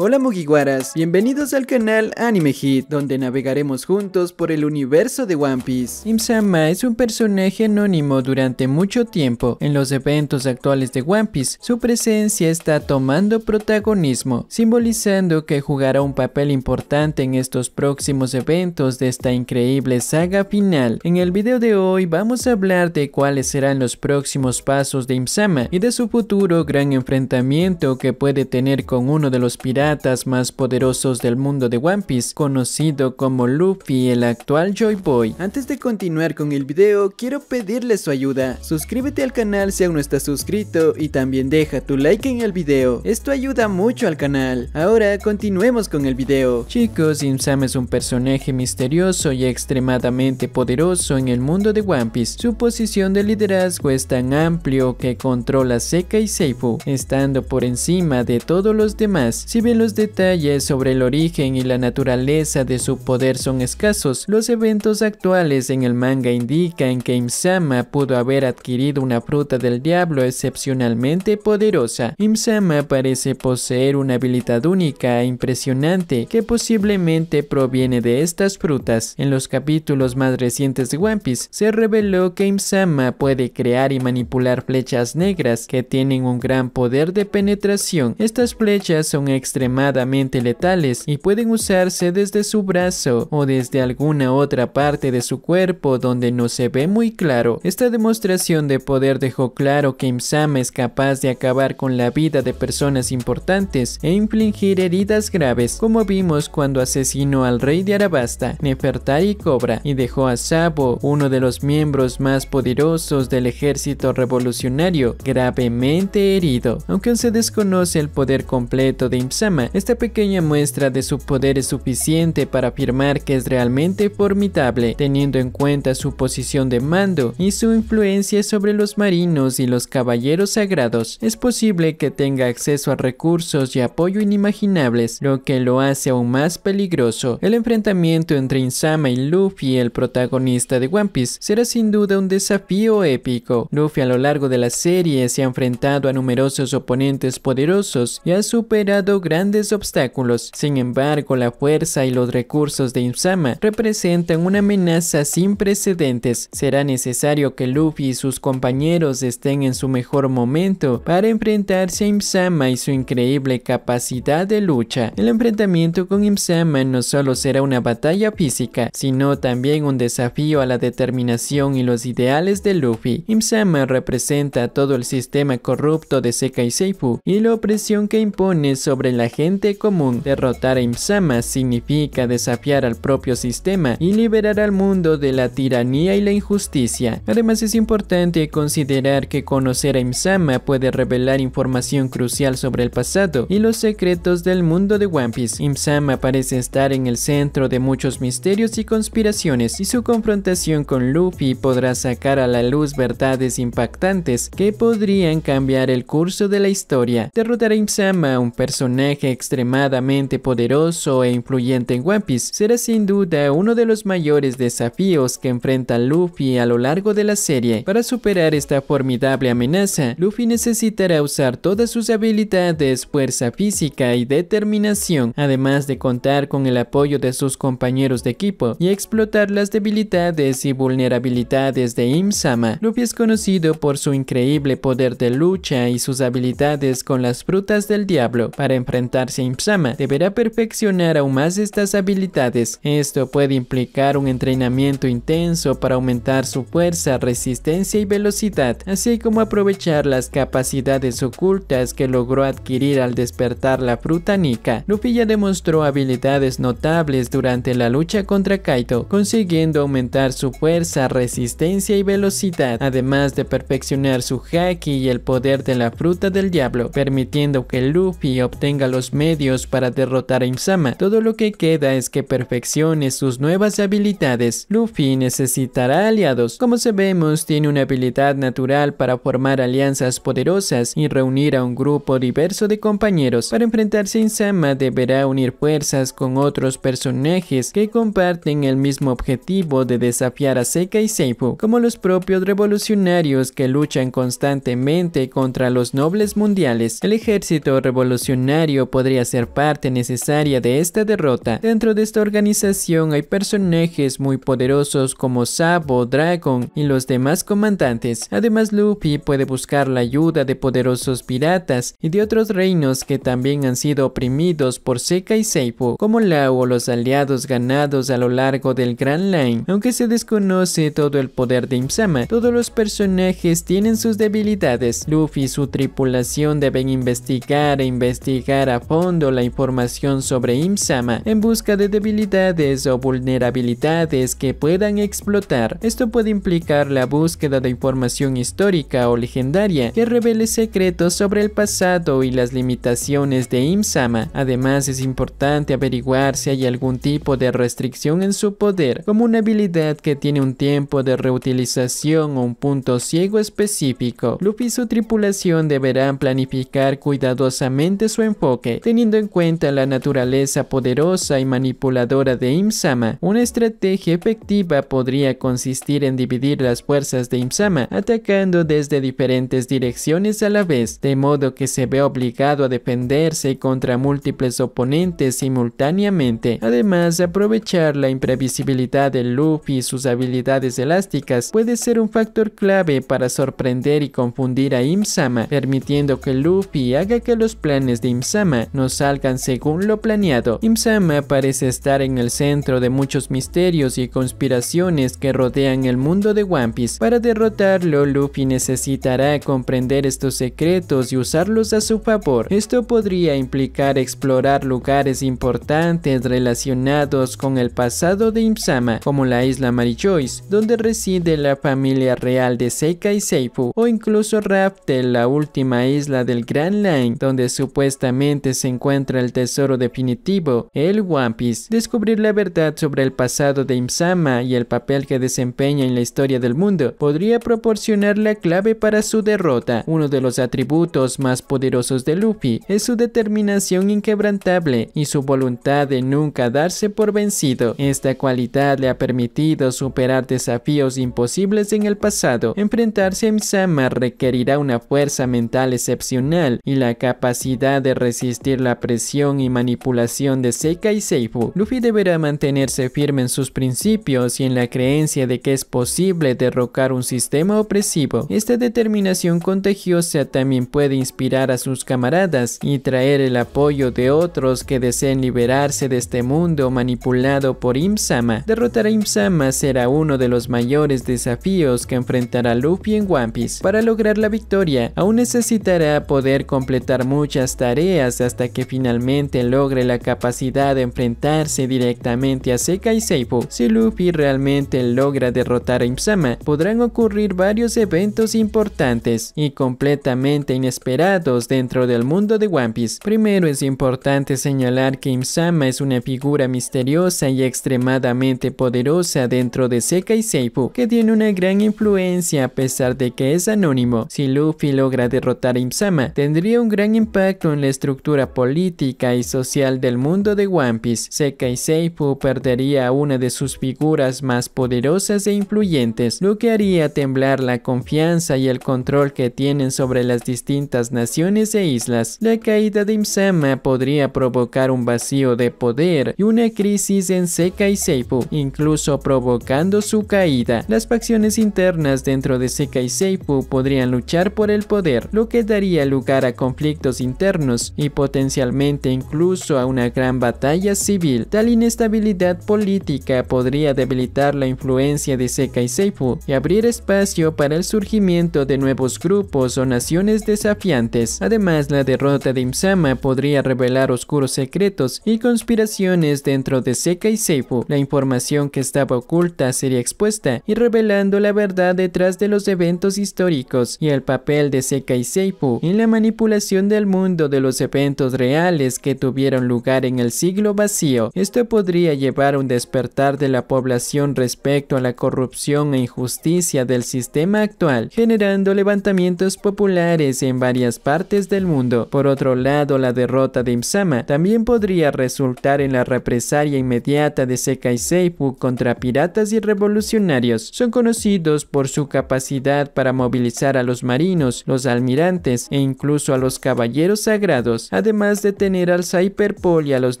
Hola Mugiwaras, bienvenidos al canal Anime Hit, donde navegaremos juntos por el universo de One Piece. Imsama es un personaje anónimo durante mucho tiempo. En los eventos actuales de One Piece, su presencia está tomando protagonismo, simbolizando que jugará un papel importante en estos próximos eventos de esta increíble saga final. En el video de hoy vamos a hablar de cuáles serán los próximos pasos de Imsama y de su futuro gran enfrentamiento que puede tener con uno de los piratas más poderosos del mundo de One Piece, conocido como Luffy, el actual Joy Boy. Antes de continuar con el video, quiero pedirle su ayuda. Suscríbete al canal si aún no estás suscrito y también deja tu like en el video. Esto ayuda mucho al canal. Ahora continuemos con el video. Chicos, Insam es un personaje misterioso y extremadamente poderoso en el mundo de One Piece. Su posición de liderazgo es tan amplio que controla Seca y Seifu, estando por encima de todos los demás. Si bien los detalles sobre el origen y la naturaleza de su poder son escasos, los eventos actuales en el manga indican que Imsama pudo haber adquirido una fruta del diablo excepcionalmente poderosa. Imsama parece poseer una habilidad única e impresionante que posiblemente proviene de estas frutas. En los capítulos más recientes de One Piece se reveló que Imsama puede crear y manipular flechas negras que tienen un gran poder de penetración. Estas flechas son extremadamente extremadamente letales y pueden usarse desde su brazo o desde alguna otra parte de su cuerpo donde no se ve muy claro. Esta demostración de poder dejó claro que Imsama es capaz de acabar con la vida de personas importantes e infligir heridas graves, como vimos cuando asesinó al rey de Arabasta, Nefertari Cobra, y dejó a Sabo, uno de los miembros más poderosos del ejército revolucionario, gravemente herido. Aunque se desconoce el poder completo de Imsama, esta pequeña muestra de su poder es suficiente para afirmar que es realmente formidable, teniendo en cuenta su posición de mando y su influencia sobre los marinos y los caballeros sagrados. Es posible que tenga acceso a recursos y apoyo inimaginables, lo que lo hace aún más peligroso. El enfrentamiento entre Insama y Luffy, el protagonista de One Piece, será sin duda un desafío épico. Luffy a lo largo de la serie se ha enfrentado a numerosos oponentes poderosos y ha superado grandes grandes obstáculos. Sin embargo, la fuerza y los recursos de Imsama representan una amenaza sin precedentes. Será necesario que Luffy y sus compañeros estén en su mejor momento para enfrentarse a Imsama y su increíble capacidad de lucha. El enfrentamiento con Imsama no solo será una batalla física, sino también un desafío a la determinación y los ideales de Luffy. Imsama representa todo el sistema corrupto de Sekai Seifu y la opresión que impone sobre la gente común. Derrotar a Imsama significa desafiar al propio sistema y liberar al mundo de la tiranía y la injusticia. Además es importante considerar que conocer a Imsama puede revelar información crucial sobre el pasado y los secretos del mundo de One Piece. Imsama parece estar en el centro de muchos misterios y conspiraciones y su confrontación con Luffy podrá sacar a la luz verdades impactantes que podrían cambiar el curso de la historia. Derrotar a Imsama, un personaje extremadamente poderoso e influyente en One Piece, será sin duda uno de los mayores desafíos que enfrenta Luffy a lo largo de la serie. Para superar esta formidable amenaza, Luffy necesitará usar todas sus habilidades, fuerza física y determinación, además de contar con el apoyo de sus compañeros de equipo y explotar las debilidades y vulnerabilidades de Imsama. Luffy es conocido por su increíble poder de lucha y sus habilidades con las frutas del diablo. Para enfrentar enfrentarse a deberá perfeccionar aún más estas habilidades. Esto puede implicar un entrenamiento intenso para aumentar su fuerza, resistencia y velocidad, así como aprovechar las capacidades ocultas que logró adquirir al despertar la fruta Nika. Luffy ya demostró habilidades notables durante la lucha contra Kaito, consiguiendo aumentar su fuerza, resistencia y velocidad, además de perfeccionar su haki y el poder de la fruta del diablo, permitiendo que Luffy obtenga los medios para derrotar a Insama. Todo lo que queda es que perfeccione sus nuevas habilidades. Luffy necesitará aliados. Como sabemos, tiene una habilidad natural para formar alianzas poderosas y reunir a un grupo diverso de compañeros. Para enfrentarse a Insama deberá unir fuerzas con otros personajes que comparten el mismo objetivo de desafiar a Seika y Seifu, como los propios revolucionarios que luchan constantemente contra los nobles mundiales. El ejército revolucionario podría ser parte necesaria de esta derrota. Dentro de esta organización hay personajes muy poderosos como Sabo, Dragon y los demás comandantes. Además Luffy puede buscar la ayuda de poderosos piratas y de otros reinos que también han sido oprimidos por Seca y Seifu, como Lao o los aliados ganados a lo largo del Grand Line. Aunque se desconoce todo el poder de Imsama, todos los personajes tienen sus debilidades. Luffy y su tripulación deben investigar e investigar a fondo la información sobre IMSAMA en busca de debilidades o vulnerabilidades que puedan explotar. Esto puede implicar la búsqueda de información histórica o legendaria que revele secretos sobre el pasado y las limitaciones de IMSAMA. Además, es importante averiguar si hay algún tipo de restricción en su poder, como una habilidad que tiene un tiempo de reutilización o un punto ciego específico. Luffy y su tripulación deberán planificar cuidadosamente su enfoque teniendo en cuenta la naturaleza poderosa y manipuladora de Imsama. Una estrategia efectiva podría consistir en dividir las fuerzas de Imsama, atacando desde diferentes direcciones a la vez, de modo que se ve obligado a defenderse contra múltiples oponentes simultáneamente. Además, aprovechar la imprevisibilidad de Luffy y sus habilidades elásticas puede ser un factor clave para sorprender y confundir a Imsama, permitiendo que Luffy haga que los planes de Imsama no salgan según lo planeado. Imsama parece estar en el centro de muchos misterios y conspiraciones que rodean el mundo de One Piece. Para derrotarlo, Luffy necesitará comprender estos secretos y usarlos a su favor. Esto podría implicar explorar lugares importantes relacionados con el pasado de Imsama, como la isla Marichois, donde reside la familia real de Seika y Seifu, o incluso Raftel, la última isla del Grand Line, donde supuestamente se encuentra el tesoro definitivo, el One Piece. Descubrir la verdad sobre el pasado de Imsama y el papel que desempeña en la historia del mundo podría proporcionar la clave para su derrota. Uno de los atributos más poderosos de Luffy es su determinación inquebrantable y su voluntad de nunca darse por vencido. Esta cualidad le ha permitido superar desafíos imposibles en el pasado. Enfrentarse a Imsama requerirá una fuerza mental excepcional y la capacidad de resistir resistir la presión y manipulación de Seika y Seifu. Luffy deberá mantenerse firme en sus principios y en la creencia de que es posible derrocar un sistema opresivo. Esta determinación contagiosa también puede inspirar a sus camaradas y traer el apoyo de otros que deseen liberarse de este mundo manipulado por Imsama. Derrotar a Imsama será uno de los mayores desafíos que enfrentará Luffy en One Piece. Para lograr la victoria, aún necesitará poder completar muchas tareas pues, hasta que finalmente logre la capacidad de enfrentarse directamente a Seka y Seifu. Si Luffy realmente logra derrotar a Imsama, podrán ocurrir varios eventos importantes y completamente inesperados dentro del mundo de One Piece. Primero es importante señalar que Imsama es una figura misteriosa y extremadamente poderosa dentro de Seka y Seifu, que tiene una gran influencia a pesar de que es anónimo. Si Luffy logra derrotar a Imsama, tendría un gran impacto en la estructura política y social del mundo de One Piece, Sekai Seifu perdería una de sus figuras más poderosas e influyentes, lo que haría temblar la confianza y el control que tienen sobre las distintas naciones e islas. La caída de Imsama podría provocar un vacío de poder y una crisis en Sekai Seifu, incluso provocando su caída. Las facciones internas dentro de Sekai Seifu podrían luchar por el poder, lo que daría lugar a conflictos internos y potencialmente incluso a una gran batalla civil. Tal inestabilidad política podría debilitar la influencia de Seka y Seifu y abrir espacio para el surgimiento de nuevos grupos o naciones desafiantes. Además, la derrota de Imsama podría revelar oscuros secretos y conspiraciones dentro de Seka y Seifu. La información que estaba oculta sería expuesta y revelando la verdad detrás de los eventos históricos y el papel de Seka y Seifu en la manipulación del mundo de los eventos reales que tuvieron lugar en el siglo vacío, esto podría llevar a un despertar de la población respecto a la corrupción e injusticia del sistema actual, generando levantamientos populares en varias partes del mundo. Por otro lado, la derrota de Imsama también podría resultar en la represalia inmediata de Sekai Seifu contra piratas y revolucionarios. Son conocidos por su capacidad para movilizar a los marinos, los almirantes e incluso a los caballeros sagrados. Además de tener al Cyberpole y a los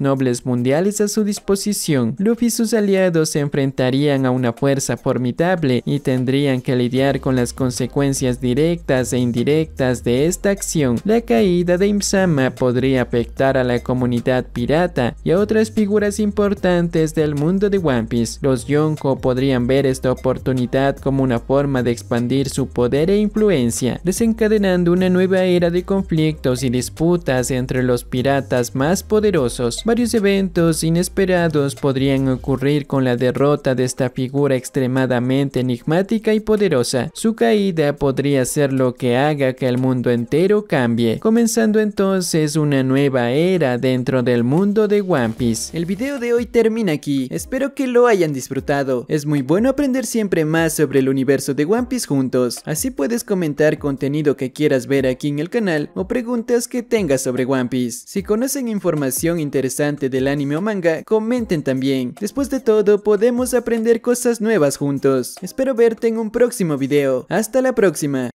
nobles mundiales a su disposición, Luffy y sus aliados se enfrentarían a una fuerza formidable y tendrían que lidiar con las consecuencias directas e indirectas de esta acción. La caída de Imsama podría afectar a la comunidad pirata y a otras figuras importantes del mundo de One Piece. Los Yonko podrían ver esta oportunidad como una forma de expandir su poder e influencia, desencadenando una nueva era de conflictos y disputas entre los piratas más poderosos. Varios eventos inesperados podrían ocurrir con la derrota de esta figura extremadamente enigmática y poderosa. Su caída podría ser lo que haga que el mundo entero cambie, comenzando entonces una nueva era dentro del mundo de One Piece. El video de hoy termina aquí, espero que lo hayan disfrutado. Es muy bueno aprender siempre más sobre el universo de One Piece juntos, así puedes comentar contenido que quieras ver aquí en el canal o preguntas que tengas sobre One Piece. Si conocen información interesante del anime o manga, comenten también. Después de todo, podemos aprender cosas nuevas juntos. Espero verte en un próximo video. Hasta la próxima.